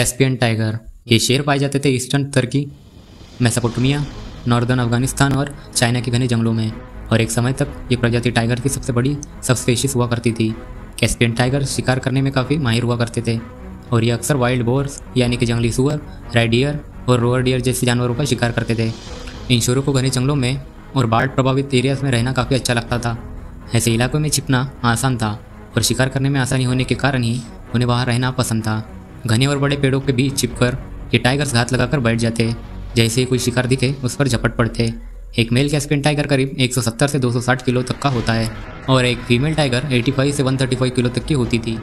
एस्पियन tiger ये शेर पाए जाते थे eastern Turkey Mesopotamia northern Afghanistan और चाइना के घने जंगलों में और एक समय तक ये प्रजाति टाइगर की सबसे बड़ी सबस्पेशीज हुआ करती थी कैस्पियन टाइगर शिकार करने में काफ़ी माहिर हुआ करते थे और ये अक्सर वाइल्ड बोर्स यानी कि जंगली सुअर रेडियर और रोअर डियर जैसे जानवरों का शिकार करते थे इन शोरों को घने जंगलों में और बाढ़ प्रभावित एरियाज में रहना काफ़ी अच्छा लगता था ऐसे इलाकों में छिपना आसान था और शिकार करने में आसानी होने के कारण ही उन्हें वहाँ रहना पसंद था घने और बड़े पेड़ों के बीच चिपकर ये टाइगर्स घात लगाकर बैठ जाते जैसे ही कोई शिकार दिखे उस पर झपट पड़ते एक मेल कैस्पियन टाइगर करीब 170 से 260 किलो तक का होता है और एक फीमेल टाइगर 85 से 135 किलो तक की होती थी